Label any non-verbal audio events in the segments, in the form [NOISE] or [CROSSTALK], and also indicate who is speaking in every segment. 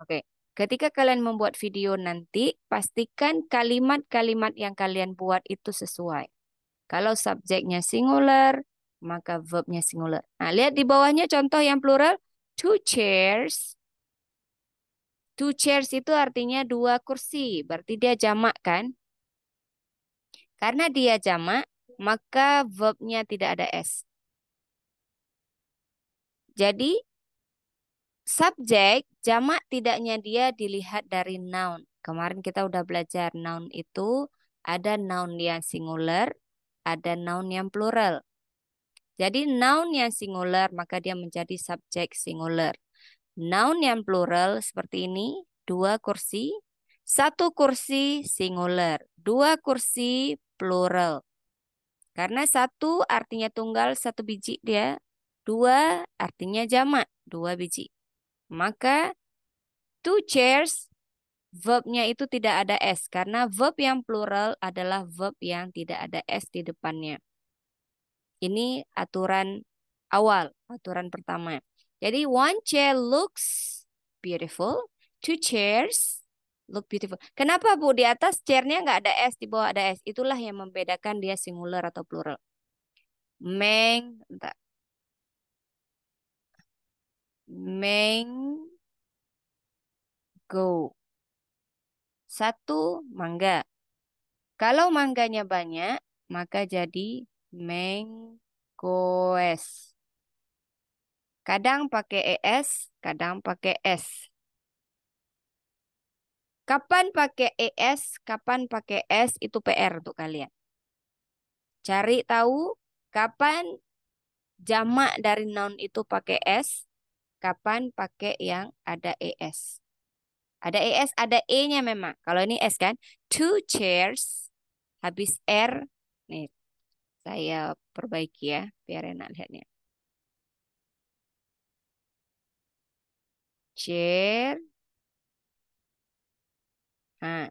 Speaker 1: Oke, ketika kalian membuat video nanti, pastikan kalimat-kalimat yang kalian buat itu sesuai. Kalau subjeknya singular, maka verbnya singular. Nah, lihat di bawahnya contoh yang plural, two chairs. Two chairs itu artinya dua kursi, berarti dia jamak kan? Karena dia jamak, maka verbnya tidak ada S. Jadi subjek, jamak tidaknya dia dilihat dari noun. Kemarin kita udah belajar noun itu ada noun yang singular, ada noun yang plural. Jadi noun yang singular maka dia menjadi subjek singular. Noun yang plural seperti ini, dua kursi, satu kursi singular, dua kursi plural. Karena satu artinya tunggal, satu biji dia, dua artinya jamak, dua biji. Maka two chairs verbnya itu tidak ada S karena verb yang plural adalah verb yang tidak ada S di depannya. Ini aturan awal, aturan pertama. Jadi one chair looks beautiful, two chairs look beautiful. Kenapa Bu? Di atas chairnya nggak ada S, di bawah ada S. Itulah yang membedakan dia singular atau plural. Meng, entah, mango. Satu mangga. Kalau mangganya banyak, maka jadi menggoes. Kadang pakai es, kadang pakai s. Kapan pakai es, kapan pakai s itu PR untuk kalian. Cari tahu kapan jamak dari noun itu pakai s, kapan pakai yang ada ES. Ada ES, ada E-nya memang. Kalau ini S kan. Two chairs. Habis R. Nih, saya perbaiki ya. Biar enak lihatnya. Chair. Nah.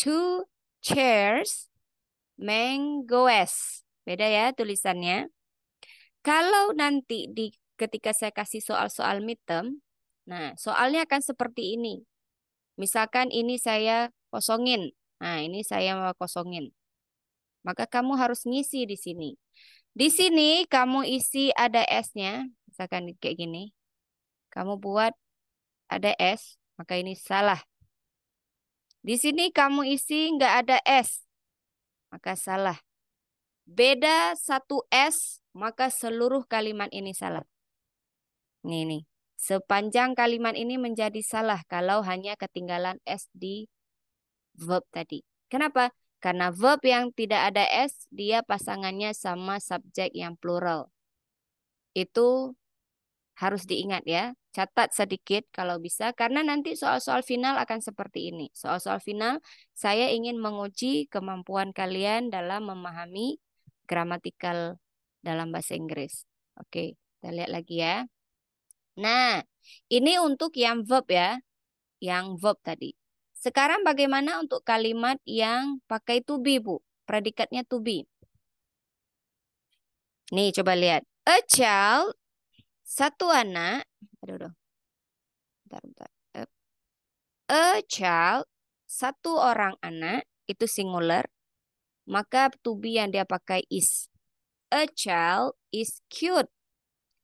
Speaker 1: Two chairs. Mangoes. Beda ya tulisannya. Kalau nanti di ketika saya kasih soal-soal midterm, nah soalnya akan seperti ini. Misalkan ini saya kosongin, nah ini saya mau kosongin. Maka kamu harus ngisi di sini. Di sini kamu isi ada S-nya, misalkan kayak gini. Kamu buat ada S, maka ini salah. Di sini kamu isi nggak ada S, maka salah. Beda satu S, maka seluruh kalimat ini salah. Nih, nih. Sepanjang kalimat ini menjadi salah kalau hanya ketinggalan S di verb tadi. Kenapa? Karena verb yang tidak ada S, dia pasangannya sama subjek yang plural. Itu harus diingat ya. Catat sedikit kalau bisa, karena nanti soal-soal final akan seperti ini. Soal-soal final, saya ingin menguji kemampuan kalian dalam memahami gramatikal dalam bahasa Inggris. Oke, kita lihat lagi ya. Nah, ini untuk yang verb ya. Yang verb tadi. Sekarang bagaimana untuk kalimat yang pakai to be, Bu? Predikatnya to be. Nih, coba lihat. A child, satu anak. Aduh, aduh. Bentar, bentar. A child, satu orang anak, itu singular. Maka to be yang dia pakai is. A child is cute.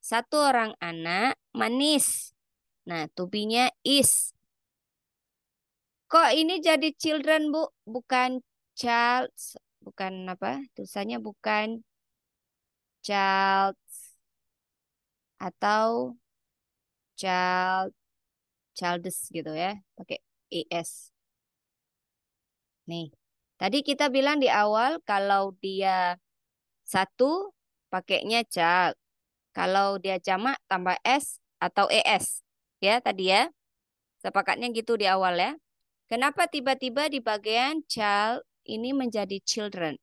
Speaker 1: Satu orang anak manis. Nah, tubinya is. Kok ini jadi children, Bu? Bukan child, bukan apa? Tulisannya bukan child atau child childes gitu ya, pakai es. Nih. Tadi kita bilang di awal kalau dia satu pakainya child, kalau dia jamak tambah S atau ES. Ya, tadi ya. Sepakatnya gitu di awal ya. Kenapa tiba-tiba di bagian child ini menjadi children?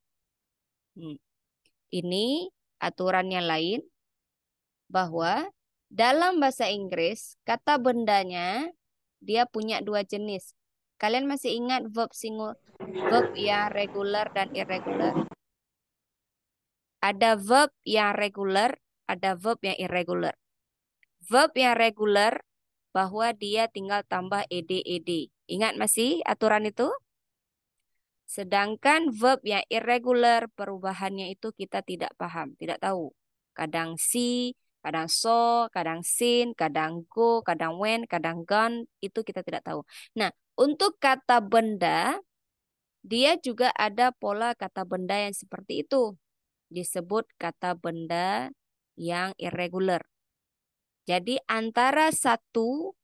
Speaker 1: Hmm. Ini aturannya lain bahwa dalam bahasa Inggris kata bendanya dia punya dua jenis. Kalian masih ingat verb singul verb yang regular dan irregular? Ada verb yang regular ada verb yang irregular. Verb yang regular bahwa dia tinggal tambah ed ed. Ingat masih aturan itu? Sedangkan verb yang irregular perubahannya itu kita tidak paham, tidak tahu. Kadang si, kadang so, kadang sin, kadang go, kadang when, kadang gone, itu kita tidak tahu. Nah, untuk kata benda dia juga ada pola kata benda yang seperti itu. Disebut kata benda yang irregular. Jadi antara satu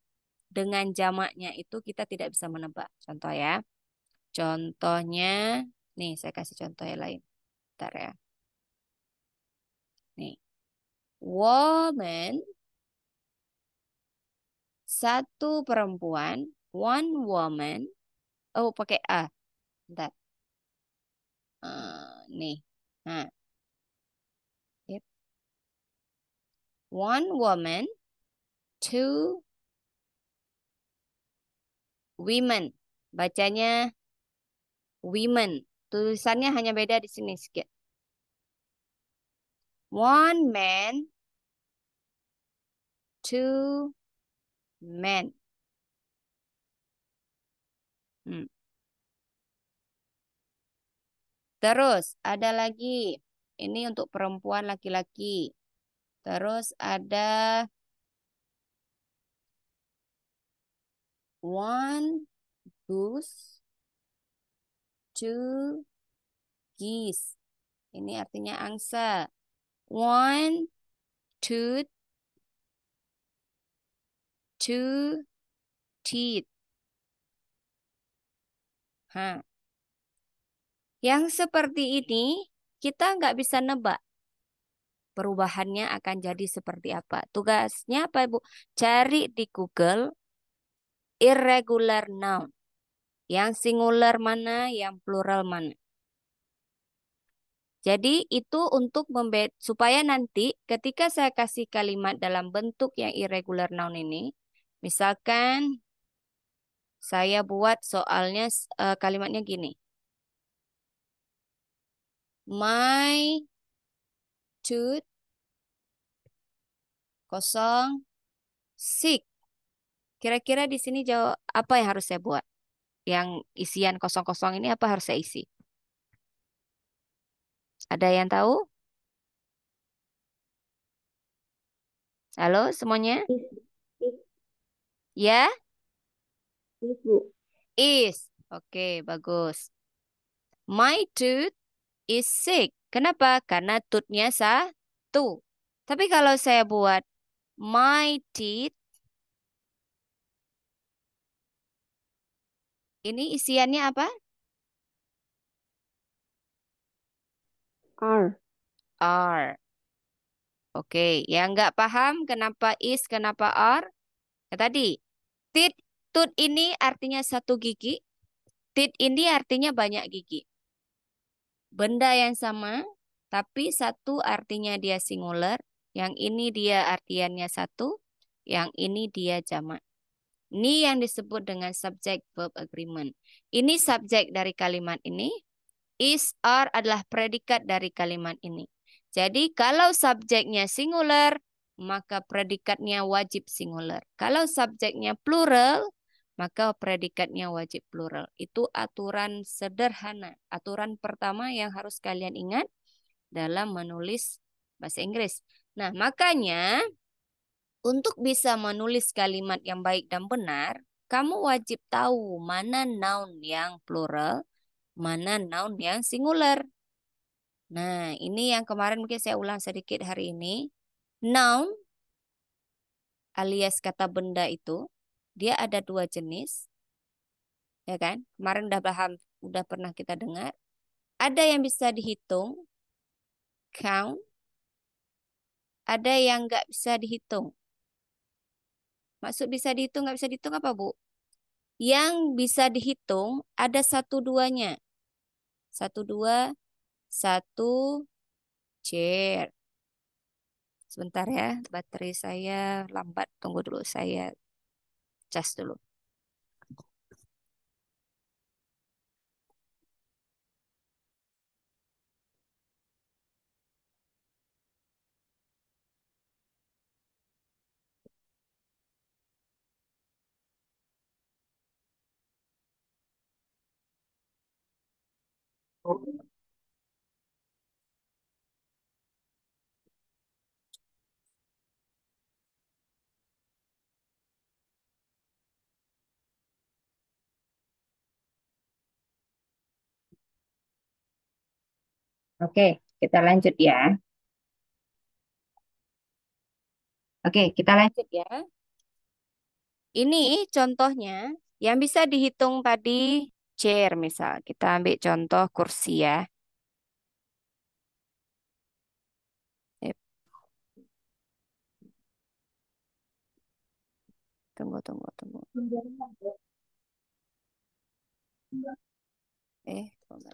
Speaker 1: dengan jamaknya itu kita tidak bisa menebak. Contoh ya. Contohnya, nih saya kasih contoh yang lain. Bentar ya. Nih. Woman. Satu perempuan. One woman. Oh, pakai A. Bentar. Uh, nih. Nah. one woman, two women. Bacanya women. Tulisannya hanya beda di sini sedikit. One man, two men. Hmm. Terus ada lagi. Ini untuk perempuan laki-laki. Terus ada one goose, two geese. Ini artinya angsa. One two, two teeth. Ha. Yang seperti ini kita nggak bisa nebak perubahannya akan jadi seperti apa. Tugasnya apa Ibu? Cari di Google irregular noun. Yang singular mana, yang plural mana. Jadi itu untuk membed supaya nanti ketika saya kasih kalimat dalam bentuk yang irregular noun ini, misalkan saya buat soalnya uh, kalimatnya gini. My tooth kosong sik. Kira-kira di sini jawab apa yang harus saya buat? Yang isian kosong-kosong ini apa harus saya isi? Ada yang tahu? Halo semuanya? Ya? Is. Oke, okay, bagus. My tooth is sick. Kenapa? Karena toothnya satu. Tapi kalau saya buat my teeth. Ini isiannya apa? R. R. Oke, okay. yang nggak paham kenapa is, kenapa R? Ya, tadi, tit, tut ini artinya satu gigi. Tit ini artinya banyak gigi. Benda yang sama, tapi satu artinya dia singular, yang ini dia artiannya satu, yang ini dia jamak. Ini yang disebut dengan subject verb agreement. Ini subjek dari kalimat ini. Is are adalah predikat dari kalimat ini. Jadi kalau subjeknya singular, maka predikatnya wajib singular. Kalau subjeknya plural, maka predikatnya wajib plural. Itu aturan sederhana. Aturan pertama yang harus kalian ingat dalam menulis bahasa Inggris. Nah, makanya untuk bisa menulis kalimat yang baik dan benar, kamu wajib tahu mana noun yang plural, mana noun yang singular. Nah, ini yang kemarin mungkin saya ulang sedikit hari ini. Noun alias kata benda itu, dia ada dua jenis. Ya kan? Kemarin udah paham, udah pernah kita dengar. Ada yang bisa dihitung, count, ada yang nggak bisa dihitung. Maksud bisa dihitung, nggak bisa dihitung apa, Bu? Yang bisa dihitung ada satu duanya. Satu dua, satu, chair. Sebentar ya, baterai saya lambat. Tunggu dulu, saya cas dulu. Oke, kita lanjut ya. Oke, kita lanjut ya. Ini contohnya yang bisa dihitung tadi chair misal. Kita ambil contoh kursi ya. Tunggu, tunggu, tunggu. Eh, tunggu.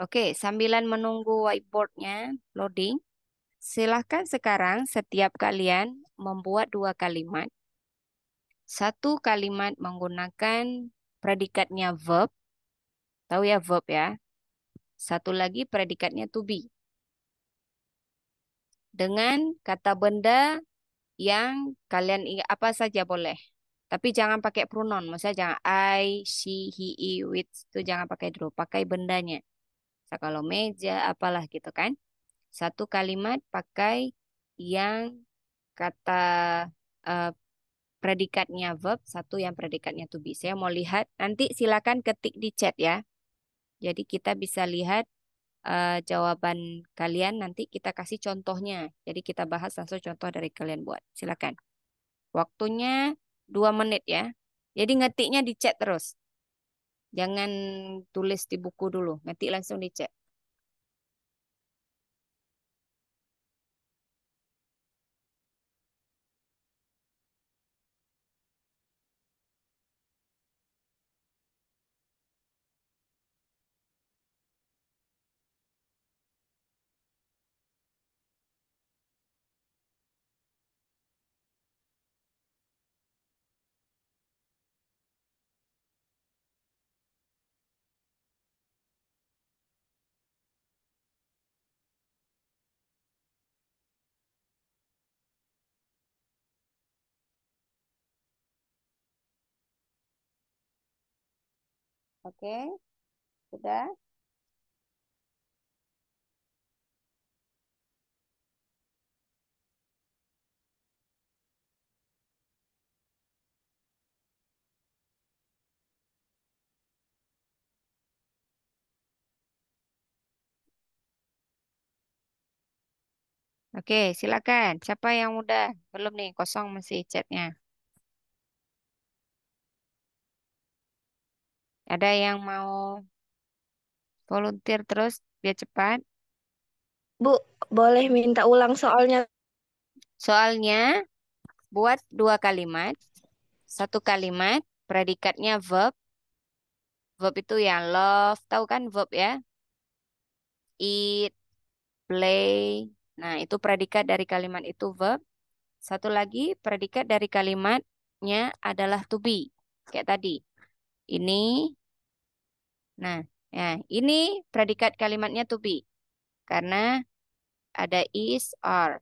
Speaker 1: Oke, sambilan menunggu whiteboardnya loading, silahkan sekarang setiap kalian membuat dua kalimat. Satu kalimat menggunakan predikatnya verb. Tahu ya verb ya. Satu lagi predikatnya to be. Dengan kata benda yang kalian apa saja boleh. Tapi jangan pakai pronoun. Maksudnya jangan I, she, he, it. Itu jangan pakai dulu. Pakai bendanya kalau meja, apalah gitu kan. Satu kalimat pakai yang kata uh, predikatnya verb, satu yang predikatnya to be. Saya mau lihat, nanti silakan ketik di chat ya. Jadi kita bisa lihat uh, jawaban kalian, nanti kita kasih contohnya. Jadi kita bahas langsung contoh dari kalian buat. Silakan. Waktunya dua menit ya. Jadi ngetiknya di chat terus. Jangan tulis di buku dulu, nanti langsung dicek. Oke, sudah. Oke, silakan. Siapa yang udah? Belum nih, kosong masih chatnya. Ada yang mau volunteer terus biar cepat? Bu, boleh minta ulang soalnya? Soalnya buat dua kalimat. Satu kalimat predikatnya verb. Verb itu ya love, tahu kan verb ya? Eat, play. Nah, itu predikat dari kalimat itu verb. Satu lagi predikat dari kalimatnya adalah to be. Kayak tadi. Ini Nah, ya, ini predikat kalimatnya to be. Karena ada is, are.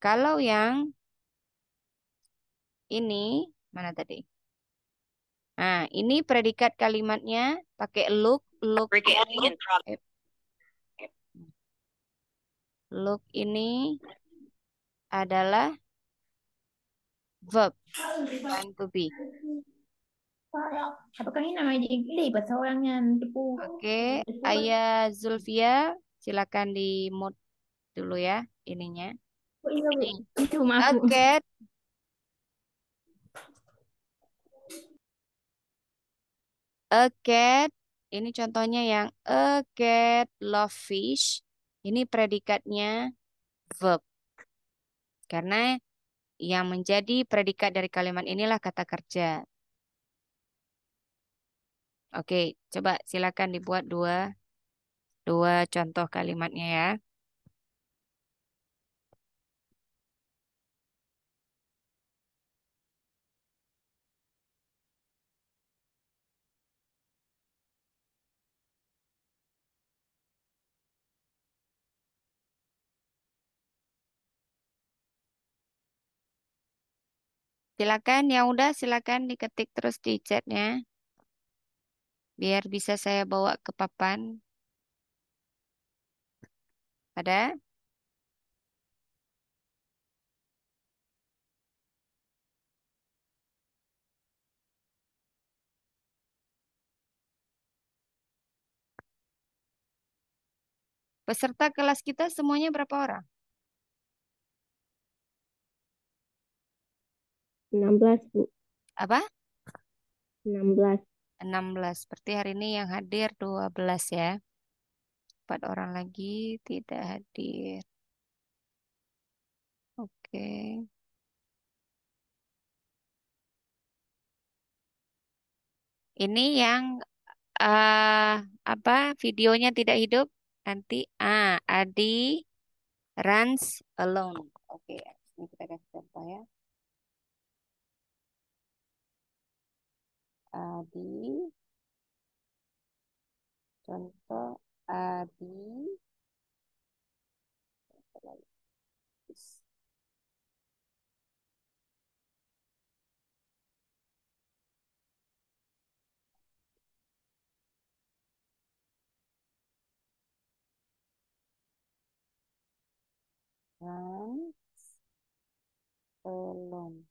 Speaker 1: Kalau yang ini, mana tadi? Nah, ini predikat kalimatnya pakai look, look, look. Look ini adalah verb, time to be apa kan ini namanya jadi tipu. Oke, okay. Ayah Zulfia, silakan di mute dulu ya ininya. Oh, iya, Oke. Okay. A cat, ini contohnya yang a cat love fish. Ini predikatnya verb. Karena yang menjadi predikat dari kalimat inilah kata kerja. Oke, coba silakan dibuat dua dua contoh kalimatnya ya. Silakan yang udah silakan diketik terus di chatnya biar bisa saya bawa ke papan. Ada? Peserta kelas kita semuanya berapa orang? 16, Bu. Apa? 16. 16. Berarti hari ini yang hadir 12 ya. empat orang lagi tidak hadir. Oke. Okay. Ini yang uh, apa videonya tidak hidup nanti ah Adi runs alone. Oke, okay. contoh uh, di dan belum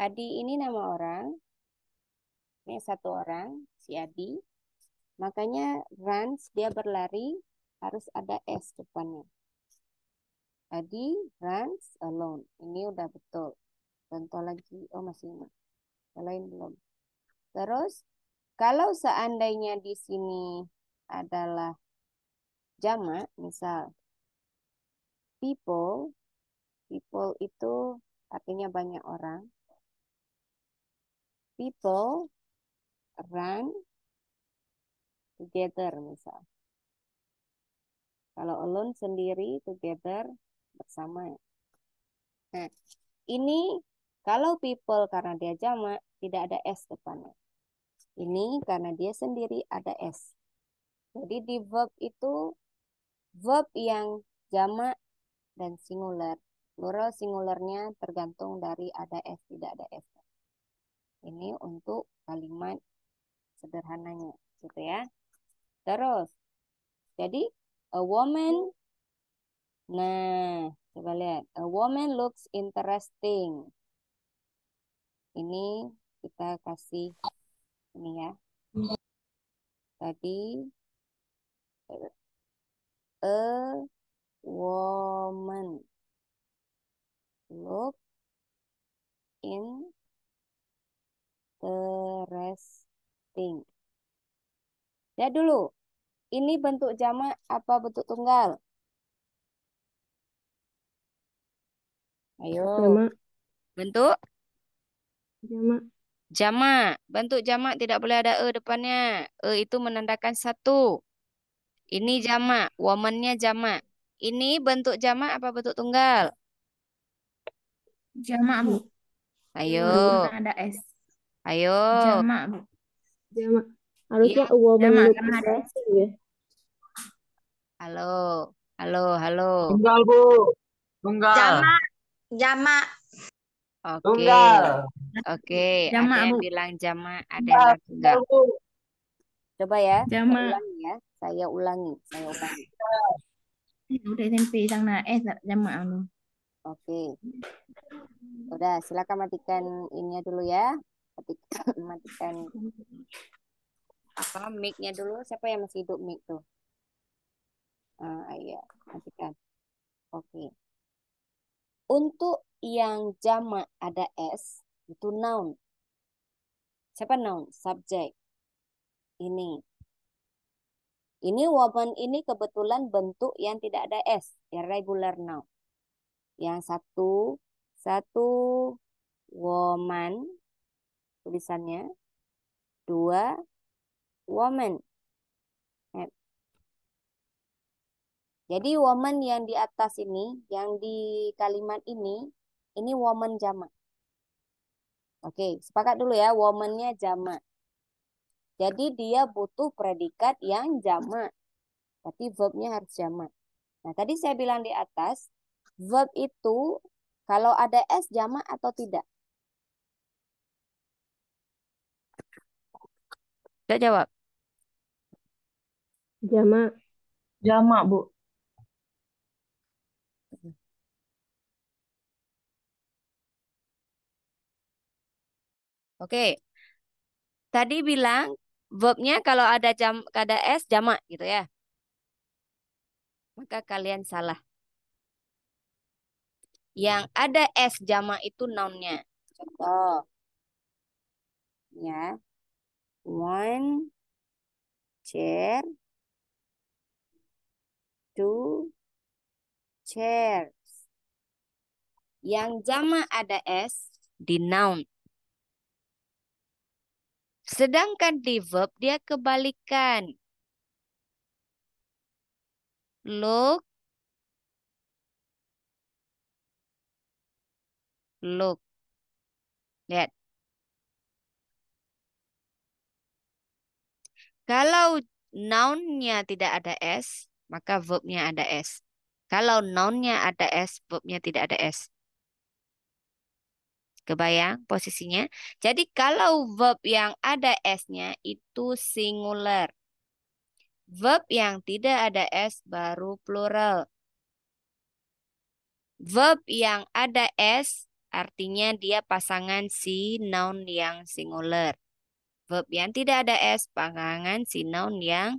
Speaker 1: Adi ini nama orang. Ini satu orang, si Adi. Makanya runs, dia berlari, harus ada S depannya. Adi runs alone. Ini udah betul. Contoh lagi, oh masih ini. Yang lain belum. Terus, kalau seandainya di sini adalah jama, misal people, people itu artinya banyak orang people run together misal. Kalau alone sendiri, together bersama. Ya. Nah, ini kalau people karena dia jamak tidak ada s depannya. Ini karena dia sendiri ada s. Jadi di verb itu verb yang jamak dan singular. Plural singularnya tergantung dari ada s tidak ada s. Ini untuk kalimat sederhananya, gitu ya. Terus, jadi a woman, nah coba lihat, a woman looks interesting. Ini kita kasih ini ya. Tadi a woman look in penting. Ya dulu, ini bentuk jamak apa bentuk tunggal? Ayo. Jamak. Bentuk? Jamak. Jamak. Bentuk jamak tidak boleh ada e depannya. E itu menandakan satu. Ini jamak, womannya jamak. Ini bentuk jamak apa bentuk tunggal? Jamak, Bu. Ayo. ada S. Ayo. Jamak, Bu. Jamak. Harusnya ya, woman jamak, karena ada ya. Halo, halo, halo. Tunggal, Bu. Tunggal. Jama, Jama. Oke. Tunggal. Oke, jamak, ada yang Bu. bilang Jama, ada yang bilang tunggal. Coba ya. Jama. Saya ulangi ya. Saya ulangi, saya ulangi. Eh, udah SMP sana eh Jama, oke. Oke. Udah, silakan matikan ininya dulu ya ketik [LAUGHS] matikan apa mic-nya dulu siapa yang masih hidup mic tuh uh, iya matikan oke okay. untuk yang jamak ada s itu noun siapa noun subject ini ini woman ini kebetulan bentuk yang tidak ada s ya regular noun yang satu satu woman tulisannya. Dua, woman. Jadi woman yang di atas ini, yang di kalimat ini, ini woman jamak. Oke, sepakat dulu ya, womannya jamak. Jadi dia butuh predikat yang jamak. tapi verbnya harus jamak. Nah, tadi saya bilang di atas, verb itu kalau ada S jamak atau tidak. Gak jawab. Jamak. Jamak, Bu. Oke. Tadi bilang verbnya kalau ada jam ada s jamak gitu ya. Maka kalian salah. Yang ada s jamak itu nounnya. Contoh. Ya. One chair. Two chairs. Yang jama ada S di noun. Sedangkan di verb dia kebalikan. Look. Look. Lihat. Kalau nounnya tidak ada S, maka verbnya ada S. Kalau nounnya ada S, verbnya tidak ada S. Kebayang posisinya? Jadi kalau verb yang ada S-nya itu singular. Verb yang tidak ada S baru plural. Verb yang ada S artinya dia pasangan si noun yang singular verb yang tidak ada S, pasangan sinonim yang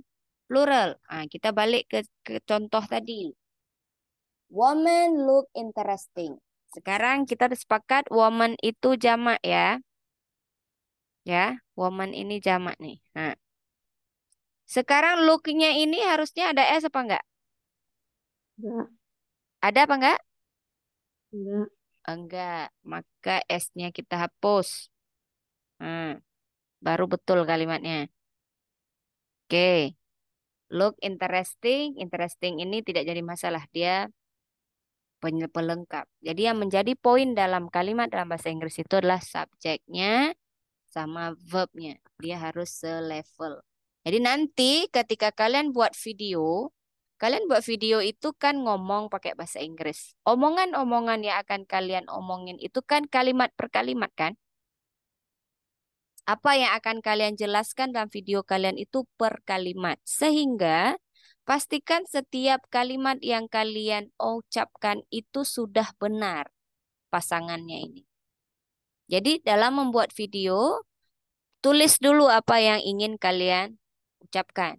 Speaker 1: plural. Nah, kita balik ke, ke contoh tadi. Woman look interesting. Sekarang kita sepakat woman itu jamak ya. Ya, woman ini jamak nih. Nah. Sekarang look-nya ini harusnya ada S apa enggak? Enggak. Ada apa enggak? Enggak. Enggak. Maka S-nya kita hapus. Hmm baru betul kalimatnya. Oke. Okay. Look interesting. Interesting ini tidak jadi masalah. Dia pelengkap. Jadi yang menjadi poin dalam kalimat dalam bahasa Inggris itu adalah subjeknya sama verbnya. Dia harus selevel. Jadi nanti ketika kalian buat video, kalian buat video itu kan ngomong pakai bahasa Inggris. Omongan-omongan yang akan kalian omongin itu kan kalimat per kalimat kan? Apa yang akan kalian jelaskan dalam video kalian itu per kalimat. Sehingga pastikan setiap kalimat yang kalian ucapkan itu sudah benar pasangannya ini. Jadi dalam membuat video, tulis dulu apa yang ingin kalian ucapkan.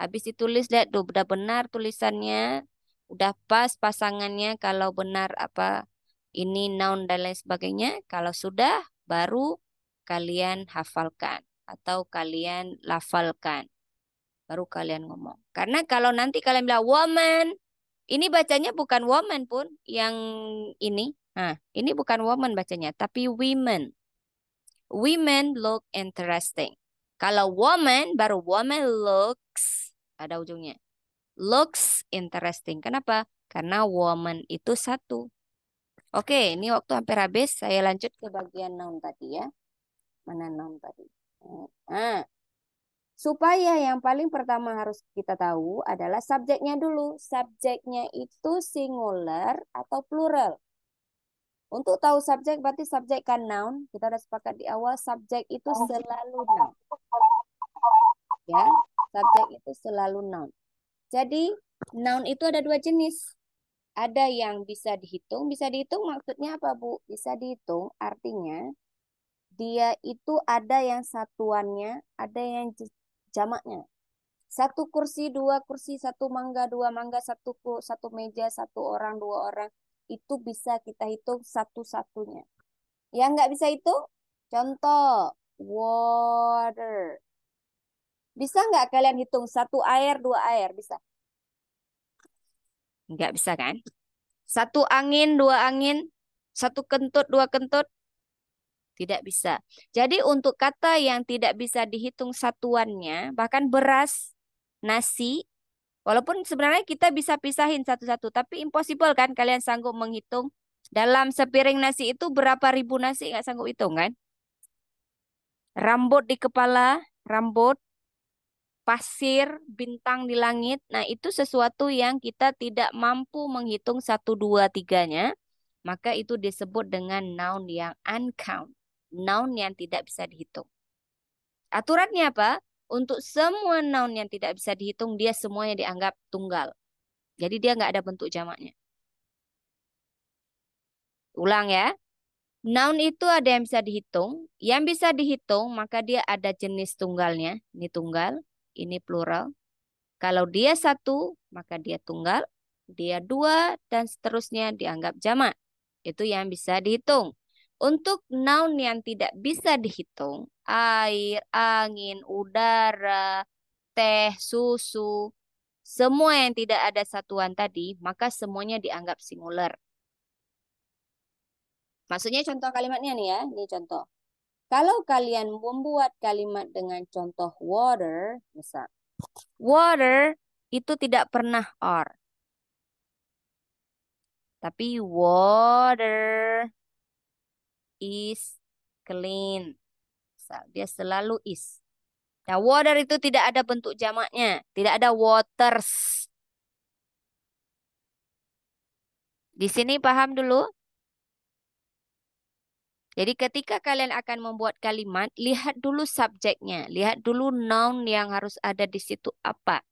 Speaker 1: Habis ditulis, lihat tuh, udah benar tulisannya, udah pas pasangannya kalau benar apa ini noun dan lain sebagainya. Kalau sudah, baru kalian hafalkan atau kalian lafalkan. Baru kalian ngomong. Karena kalau nanti kalian bilang woman, ini bacanya bukan woman pun yang ini. Nah, ini bukan woman bacanya, tapi women. Women look interesting. Kalau woman, baru woman looks, ada ujungnya. Looks interesting. Kenapa? Karena woman itu satu. Oke, ini waktu hampir habis. Saya lanjut ke bagian noun tadi ya menanam tadi. Nah, supaya yang paling pertama harus kita tahu adalah subjeknya dulu. Subjeknya itu singular atau plural. Untuk tahu subjek berarti subjek kan noun. Kita sudah sepakat di awal subjek itu oh. selalu noun. Ya, subjek itu selalu noun. Jadi noun itu ada dua jenis. Ada yang bisa dihitung, bisa dihitung maksudnya apa Bu? Bisa dihitung artinya dia itu ada yang satuannya, ada yang jamaknya. Satu kursi, dua kursi, satu mangga, dua mangga, satu satu meja, satu orang, dua orang. Itu bisa kita hitung satu-satunya. Yang nggak bisa itu? contoh, water. Bisa nggak kalian hitung satu air, dua air? Bisa? Nggak bisa kan? Satu angin, dua angin, satu kentut, dua kentut, tidak bisa. Jadi untuk kata yang tidak bisa dihitung satuannya, bahkan beras, nasi, walaupun sebenarnya kita bisa pisahin satu-satu, tapi impossible kan kalian sanggup menghitung dalam sepiring nasi itu berapa ribu nasi nggak sanggup hitung kan? Rambut di kepala, rambut, pasir, bintang di langit. Nah, itu sesuatu yang kita tidak mampu menghitung satu dua tiganya. Maka itu disebut dengan noun yang uncount noun yang tidak bisa dihitung. Aturannya apa? Untuk semua noun yang tidak bisa dihitung, dia semuanya dianggap tunggal. Jadi dia nggak ada bentuk jamaknya. Ulang ya. Noun itu ada yang bisa dihitung. Yang bisa dihitung, maka dia ada jenis tunggalnya. Ini tunggal, ini plural. Kalau dia satu, maka dia tunggal. Dia dua, dan seterusnya dianggap jamak. Itu yang bisa dihitung. Untuk noun yang tidak bisa dihitung, air, angin, udara, teh, susu, semua yang tidak ada satuan tadi, maka semuanya dianggap singular. Maksudnya contoh kalimatnya nih ya, ini contoh. Kalau kalian membuat kalimat dengan contoh water, misal. Water itu tidak pernah or. Tapi water is clean. Dia selalu is. Ya, nah, water itu tidak ada bentuk jamaknya. Tidak ada waters. Di sini paham dulu? Jadi ketika kalian akan membuat kalimat, lihat dulu subjeknya. Lihat dulu noun yang harus ada di situ apa.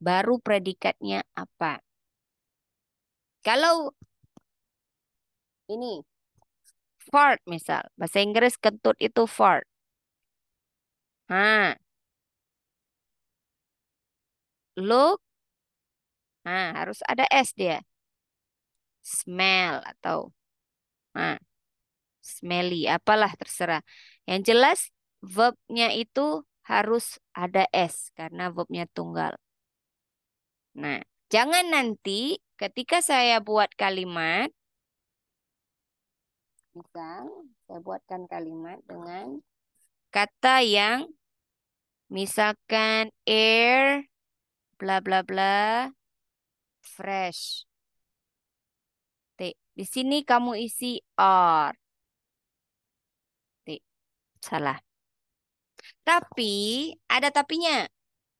Speaker 1: Baru predikatnya apa. Kalau ini Fart misal. Bahasa Inggris kentut itu fart. Nah. Look. Nah, harus ada S dia. Smell atau nah, smelly. Apalah terserah. Yang jelas verbnya itu harus ada S karena verbnya tunggal. Nah, jangan nanti ketika saya buat kalimat Misal, saya buatkan kalimat dengan kata yang misalkan air bla bla bla fresh. T. Di sini kamu isi r. T. Salah. Tapi ada tapinya.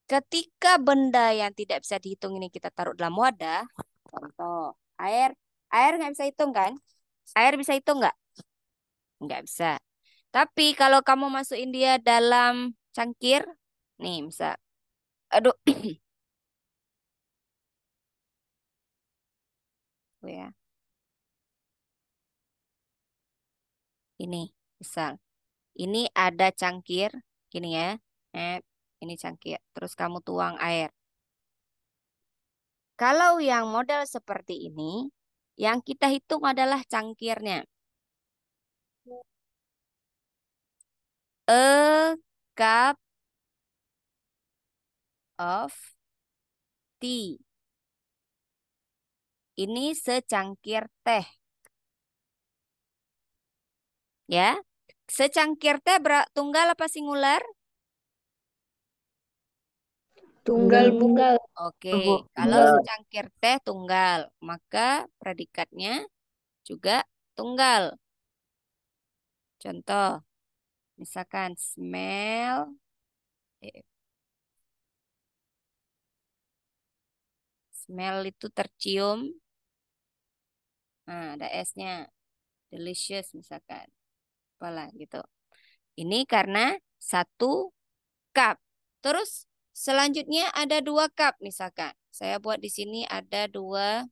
Speaker 1: Ketika benda yang tidak bisa dihitung ini kita taruh dalam wadah, contoh air, air nggak bisa hitung kan? Air bisa itu nggak? Nggak bisa. Tapi kalau kamu masukin dia dalam cangkir, nih bisa. Aduh. [COUGHS] Oh ya. Ini, misal. Ini ada cangkir, gini ya. Eh, ini cangkir. Terus kamu tuang air. Kalau yang model seperti ini, yang kita hitung adalah cangkirnya. A e cup of tea. Ini secangkir teh. Ya. Secangkir teh tunggal apa singular? Tunggal tunggal Oke, okay. kalau secangkir teh tunggal, maka predikatnya juga tunggal. Contoh, misalkan smell eh, smell itu tercium. Nah, ada S-nya. Delicious misalkan. Apalah gitu. Ini karena satu cup. Terus Selanjutnya ada dua cup misalkan. Saya buat di sini ada dua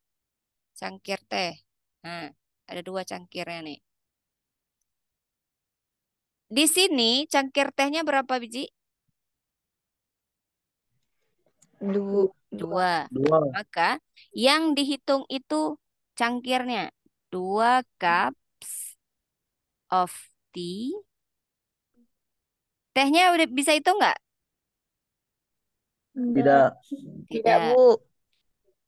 Speaker 1: cangkir teh. Nah, ada dua cangkirnya nih. Di sini cangkir tehnya berapa biji? Dua. Dua. dua. Maka yang dihitung itu cangkirnya. Dua cups of tea. Tehnya udah bisa hitung nggak? Tidak. Tidak, Bu.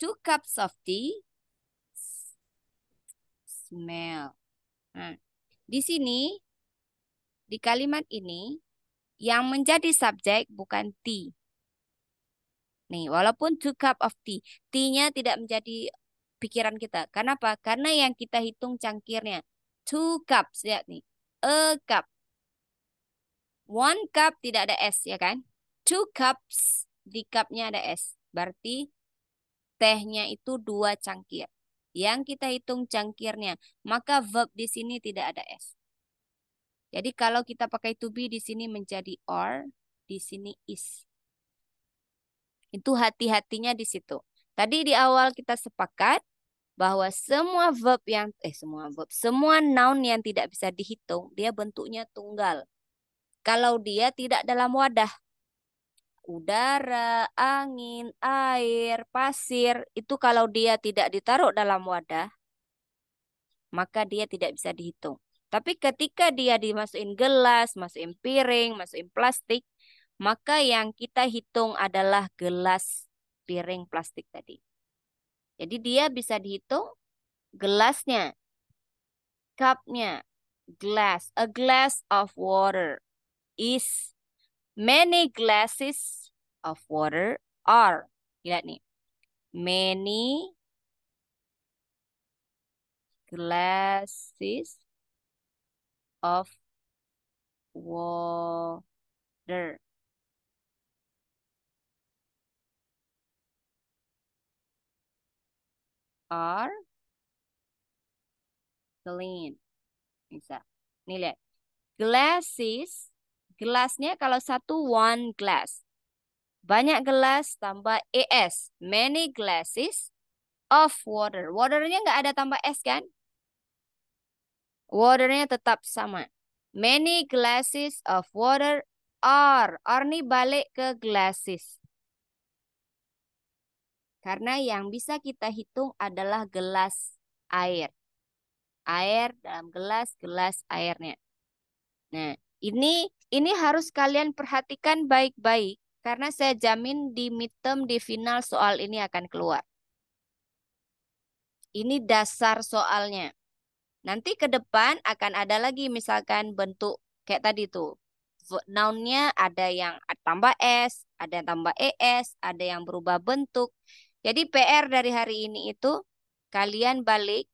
Speaker 1: Two cups of tea. Smell. Nah, di sini, di kalimat ini, yang menjadi subjek bukan tea. Nih, walaupun two cup of tea, tea-nya tidak menjadi pikiran kita. Kenapa? Karena yang kita hitung cangkirnya. Two cups, lihat nih. A cup. One cup tidak ada S, ya kan? Two cups di cupnya ada es. Berarti tehnya itu dua cangkir. Yang kita hitung cangkirnya. Maka verb di sini tidak ada S. Jadi kalau kita pakai to be di sini menjadi or, di sini is. Itu hati-hatinya di situ. Tadi di awal kita sepakat bahwa semua verb yang eh semua verb, semua noun yang tidak bisa dihitung, dia bentuknya tunggal. Kalau dia tidak dalam wadah, udara, angin, air, pasir, itu kalau dia tidak ditaruh dalam wadah, maka dia tidak bisa dihitung. Tapi ketika dia dimasukin gelas, masukin piring, masukin plastik, maka yang kita hitung adalah gelas piring plastik tadi. Jadi dia bisa dihitung gelasnya, cupnya, glass, a glass of water is Many glasses of water are. Lihat nih. Many glasses of water. Are clean. Bisa. Nih lihat. Glasses Gelasnya kalau satu one glass. Banyak gelas tambah es. Many glasses of water. Waternya nggak ada tambah es kan? Waternya tetap sama. Many glasses of water are. Or ini balik ke glasses. Karena yang bisa kita hitung adalah gelas air. Air dalam gelas, gelas airnya. Nah, ini ini harus kalian perhatikan baik-baik karena saya jamin di midterm di final soal ini akan keluar. Ini dasar soalnya. Nanti ke depan akan ada lagi misalkan bentuk kayak tadi tuh. Nounnya ada yang tambah S, ada yang tambah ES, ada yang berubah bentuk. Jadi PR dari hari ini itu kalian balik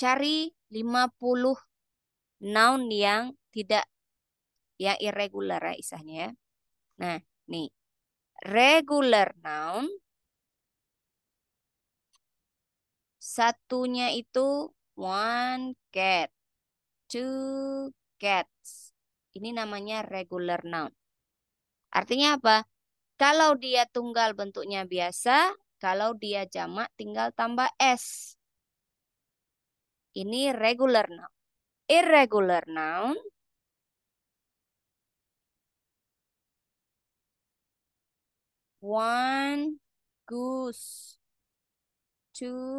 Speaker 1: cari 50 noun yang tidak ya irregular ya isahnya ya. Nah, nih. Regular noun satunya itu one cat, two cats. Ini namanya regular noun. Artinya apa? Kalau dia tunggal bentuknya biasa, kalau dia jamak tinggal tambah s. Ini regular noun. Irregular noun One goose, two